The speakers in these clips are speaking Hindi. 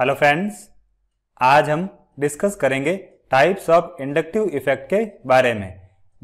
हेलो फ्रेंड्स आज हम डिस्कस करेंगे टाइप्स ऑफ इंडक्टिव इफेक्ट के बारे में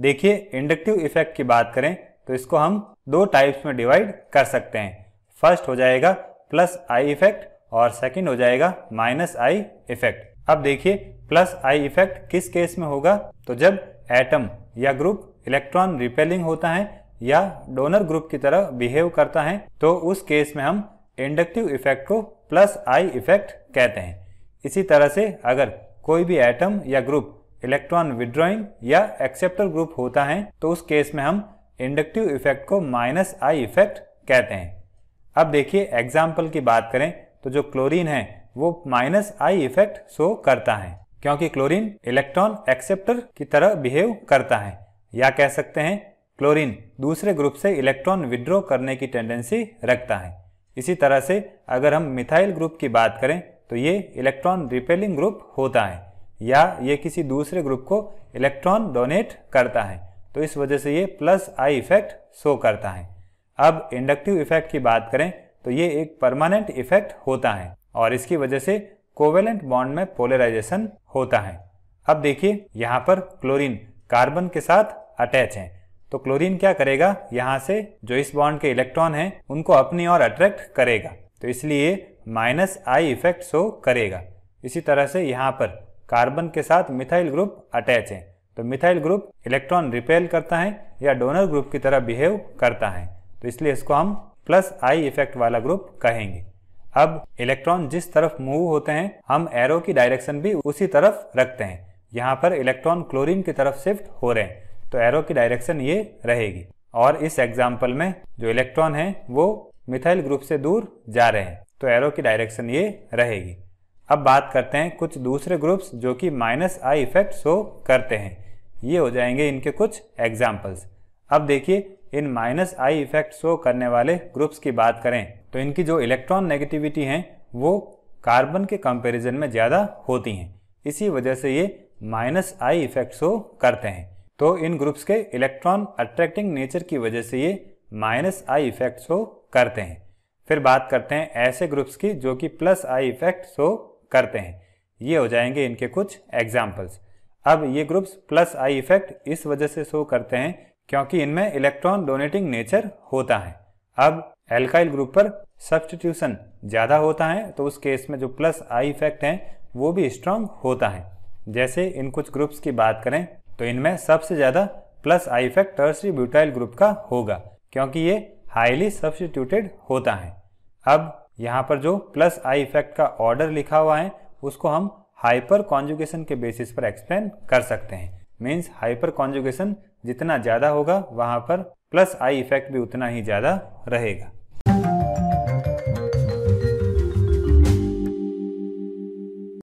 देखिए इंडक्टिव इफेक्ट की बात करें तो इसको हम दो टाइप्स में डिवाइड कर सकते हैं फर्स्ट हो जाएगा प्लस आई इफेक्ट और सेकंड हो जाएगा माइनस आई इफेक्ट अब देखिए प्लस आई इफेक्ट किस केस में होगा तो जब एटम या ग्रुप इलेक्ट्रॉन रिपेलिंग होता है या डोनर ग्रुप की तरह बिहेव करता है तो उस केस में हम इंडक्टिव इफेक्ट को प्लस आई इफेक्ट कहते हैं इसी तरह से अगर कोई भी एटम या ग्रुप इलेक्ट्रॉन विड्रॉइंग या एक्सेप्टर ग्रुप होता है तो उस केस में हम इंडक्टिव इफेक्ट को माइनस आई इफेक्ट कहते हैं अब देखिए एग्जाम्पल की बात करें तो जो क्लोरीन है वो माइनस आई इफेक्ट शो करता है क्योंकि क्लोरीन इलेक्ट्रॉन एक्सेप्टर की तरह बिहेव करता है या कह सकते हैं क्लोरीन दूसरे ग्रुप से इलेक्ट्रॉन विड्रॉ करने की टेंडेंसी रखता है इसी तरह से अगर हम मिथाइल ग्रुप की बात करें तो ये इलेक्ट्रॉन रिपेलिंग ग्रुप होता है या ये किसी दूसरे ग्रुप को इलेक्ट्रॉन डोनेट करता है तो इस वजह से ये प्लस आई इफेक्ट शो करता है अब इंडक्टिव इफेक्ट की बात करें तो ये एक परमानेंट इफेक्ट होता है और इसकी वजह से कोवेलेंट बॉन्ड में पोलराइजेशन होता है अब देखिए यहाँ पर क्लोरीन कार्बन के साथ अटैच है तो क्लोरीन क्या करेगा यहाँ से जो इस बॉन्ड के इलेक्ट्रॉन हैं उनको अपनी ओर अट्रैक्ट करेगा तो इसलिए माइनस आई इफेक्ट शो करेगा इसी तरह से यहाँ पर कार्बन के साथ मिथाइल ग्रुप अटैच है तो मिथाइल ग्रुप इलेक्ट्रॉन रिपेल करता है या डोनर ग्रुप की तरह बिहेव करता है तो इसलिए इसको हम प्लस आई इफेक्ट वाला ग्रुप कहेंगे अब इलेक्ट्रॉन जिस तरफ मूव होते हैं हम एरो की डायरेक्शन भी उसी तरफ रखते हैं यहाँ पर इलेक्ट्रॉन क्लोरीन की तरफ शिफ्ट हो रहे हैं तो एरो की डायरेक्शन ये रहेगी और इस एग्जाम्पल में जो इलेक्ट्रॉन है वो मिथाइल ग्रुप से दूर जा रहे हैं तो एरो की डायरेक्शन ये रहेगी अब बात करते हैं कुछ दूसरे ग्रुप्स जो कि माइनस आई इफेक्ट शो करते हैं ये हो जाएंगे इनके कुछ एग्जाम्पल्स अब देखिए इन माइनस आई इफेक्ट शो करने वाले ग्रुप्स की बात करें तो इनकी जो इलेक्ट्रॉन नेगेटिविटी है वो कार्बन के कंपैरिजन में ज़्यादा होती हैं इसी वजह से ये माइनस आई इफेक्ट शो करते हैं तो इन ग्रुप्स के इलेक्ट्रॉन अट्रैक्टिंग नेचर की वजह से ये माइनस आई इफेक्ट शो करते हैं फिर बात करते हैं ऐसे ग्रुप्स की जो कि प्लस आई इफेक्ट शो करते हैं ये हो जाएंगे इनके कुछ एग्जाम्पल्स अब ये ग्रुप्स प्लस आई इफेक्ट इस वजह से शो करते हैं क्योंकि इनमें इलेक्ट्रॉन डोनेटिंग नेचर होता है अब एल्काइल ग्रुप पर सब्सटीट्यूशन ज़्यादा होता है तो उस केस में जो प्लस आई इफेक्ट है वो भी स्ट्रांग होता है जैसे इन कुछ ग्रुप्स की बात करें तो इनमें सबसे ज़्यादा plus I effect tertiary butyl group का होगा क्योंकि ये हाईली सब्सटीट्यूटेड होता है अब यहाँ पर जो प्लस आई इफेक्ट का ऑर्डर लिखा हुआ है उसको हम हाइपर कॉन्जुगेशन के बेसिस पर एक्सप्लेन कर सकते हैं मीन्स हाइपर कॉन्जुगेशन जितना ज़्यादा होगा वहाँ पर प्लस आई इफेक्ट भी उतना ही ज़्यादा रहेगा